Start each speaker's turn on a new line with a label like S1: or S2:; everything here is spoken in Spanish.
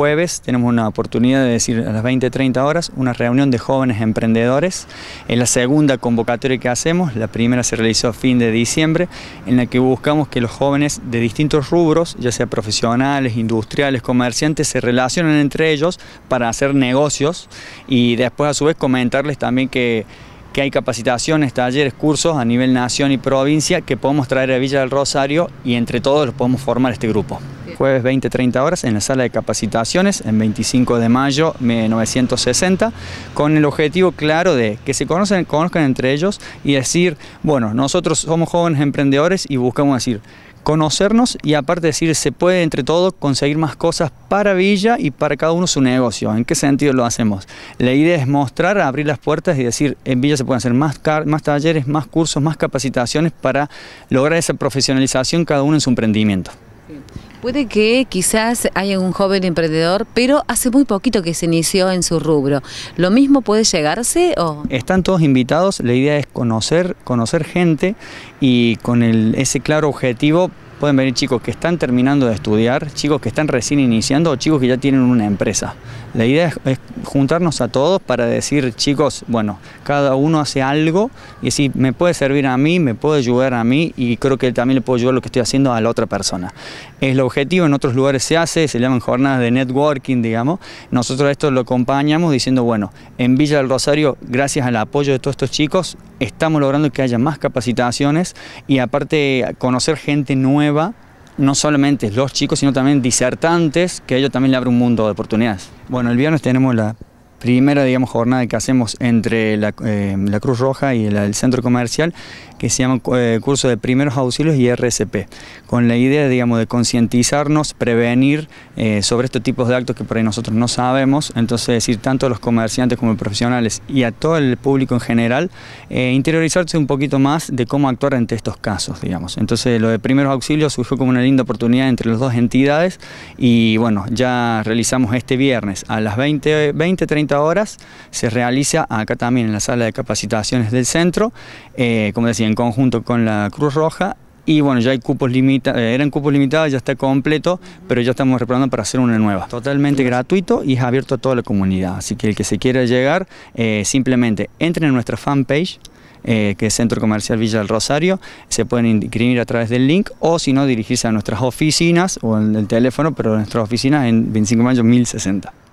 S1: jueves tenemos una oportunidad de decir a las 20, 30 horas una reunión de jóvenes emprendedores. Es la segunda convocatoria que hacemos, la primera se realizó a fin de diciembre, en la que buscamos que los jóvenes de distintos rubros, ya sea profesionales, industriales, comerciantes, se relacionen entre ellos para hacer negocios y después a su vez comentarles también que que hay capacitaciones, talleres, cursos a nivel nación y provincia que podemos traer a Villa del Rosario y entre todos los podemos formar este grupo jueves 20-30 horas en la sala de capacitaciones en 25 de mayo 1960, con el objetivo claro de que se conocen, conozcan entre ellos y decir, bueno, nosotros somos jóvenes emprendedores y buscamos decir, conocernos y aparte decir se puede entre todos conseguir más cosas para Villa y para cada uno su negocio. ¿En qué sentido lo hacemos? La idea es mostrar, abrir las puertas y decir en Villa se pueden hacer más, más talleres, más cursos, más capacitaciones para lograr esa profesionalización cada uno en su emprendimiento. Puede que quizás haya un joven emprendedor, pero hace muy poquito que se inició en su rubro. ¿Lo mismo puede llegarse o...? Están todos invitados, la idea es conocer, conocer gente y con ese claro objetivo Pueden venir chicos que están terminando de estudiar, chicos que están recién iniciando o chicos que ya tienen una empresa. La idea es, juntarnos a todos para decir, chicos, bueno, cada uno hace algo y si me puede servir a mí, me puede ayudar a mí y creo que también le puedo ayudar lo que estoy haciendo a la otra persona. Es el objetivo, en otros lugares se hace, se llaman jornadas de networking, digamos. Nosotros esto lo acompañamos diciendo, bueno, en Villa del Rosario, gracias al apoyo de todos estos chicos, estamos logrando que haya más capacitaciones y aparte conocer gente nueva no solamente los chicos, sino también disertantes, que a ellos también le abre un mundo de oportunidades. Bueno, el viernes tenemos la primera digamos, jornada que hacemos entre la, eh, Cruz Roja y el centro comercial, que se llama eh, curso de primeros auxilios y RCP, con la idea digamos, de concientizarnos, prevenir eh, sobre estos tipos de actos que por ahí nosotros no sabemos, entonces decir tanto a los comerciantes como a los profesionales y a todo el público en general, interiorizarse un poquito más de cómo actuar ante estos casos. digamos. Entonces lo de primeros auxilios surgió como una linda oportunidad entre las dos entidades y bueno, ya realizamos este viernes a las 20, 20 30 horas, se realiza acá también en la sala de capacitaciones del centro, eh, como decía, en conjunto con la Cruz Roja y bueno, ya hay cupos limitados, eh, eran cupos limitados, ya está completo, pero ya estamos reparando para hacer una nueva. Totalmente gratuito y es abierto a toda la comunidad, así que el que se quiera llegar, eh, simplemente entren en nuestra fanpage, que es Centro Comercial Villa del Rosario, se pueden inscribir a través del link o si no dirigirse a nuestras oficinas o en el teléfono, pero nuestras oficinas en 25 de mayo 1060.